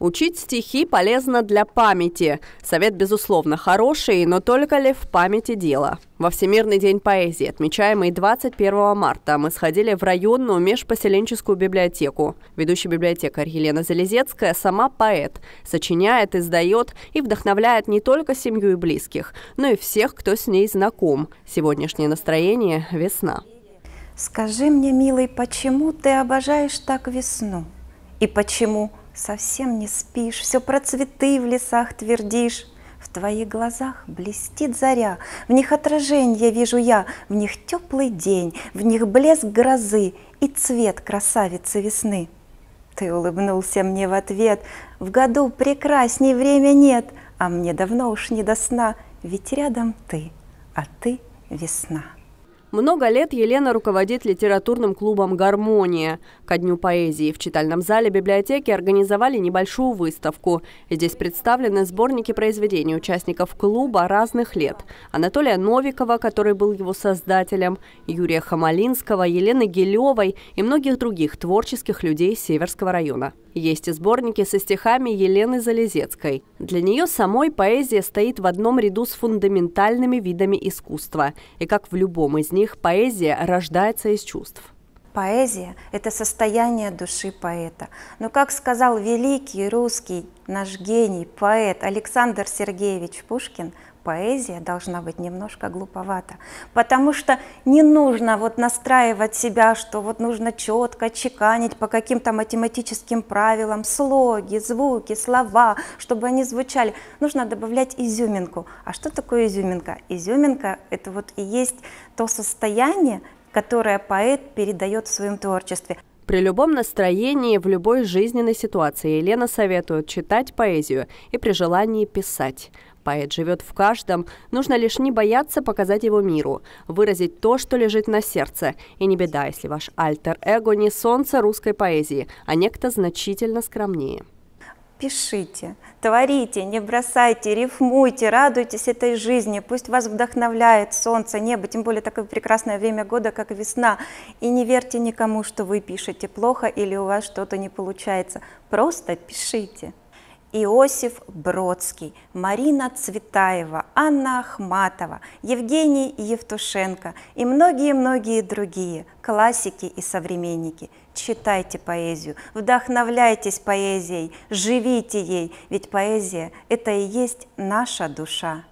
Учить стихи полезно для памяти. Совет, безусловно, хороший, но только ли в памяти дело? Во Всемирный день поэзии, отмечаемый 21 марта, мы сходили в районную межпоселенческую библиотеку. Ведущая библиотекарь Елена Залезецкая сама поэт, сочиняет, издает и вдохновляет не только семью и близких, но и всех, кто с ней знаком. Сегодняшнее настроение – весна. Скажи мне, милый, почему ты обожаешь так весну? И почему – совсем не спишь, все про цветы в лесах твердишь. В твоих глазах блестит заря, в них отражение вижу я, в них теплый день, в них блеск грозы и цвет красавицы весны. Ты улыбнулся мне в ответ, в году прекрасней время нет, а мне давно уж не до сна, ведь рядом ты, а ты весна. Много лет Елена руководит литературным клубом «Гармония». Ко дню поэзии в читальном зале библиотеки организовали небольшую выставку. Здесь представлены сборники произведений участников клуба разных лет. Анатолия Новикова, который был его создателем, Юрия Хамалинского, Елены Гелевой и многих других творческих людей Северского района. Есть и сборники со стихами Елены Залезецкой. Для нее самой поэзия стоит в одном ряду с фундаментальными видами искусства. И как в любом из них, них поэзия рождается из чувств. Поэзия – это состояние души поэта. Но, как сказал великий русский наш гений, поэт Александр Сергеевич Пушкин – поэзия должна быть немножко глуповата, потому что не нужно вот настраивать себя, что вот нужно четко чеканить по каким-то математическим правилам слоги, звуки, слова, чтобы они звучали. Нужно добавлять изюминку. А что такое изюминка? Изюминка – это вот и есть то состояние, которое поэт передает в своем творчестве. При любом настроении, в любой жизненной ситуации Елена советует читать поэзию и при желании писать – Поэт живет в каждом, нужно лишь не бояться показать его миру, выразить то, что лежит на сердце. И не беда, если ваш альтер-эго не солнце русской поэзии, а некто значительно скромнее. Пишите, творите, не бросайте, рифмуйте, радуйтесь этой жизни. Пусть вас вдохновляет солнце, небо, тем более такое прекрасное время года, как весна. И не верьте никому, что вы пишете плохо или у вас что-то не получается. Просто пишите. Иосиф Бродский, Марина Цветаева, Анна Ахматова, Евгений Евтушенко и многие-многие другие классики и современники. Читайте поэзию, вдохновляйтесь поэзией, живите ей, ведь поэзия – это и есть наша душа.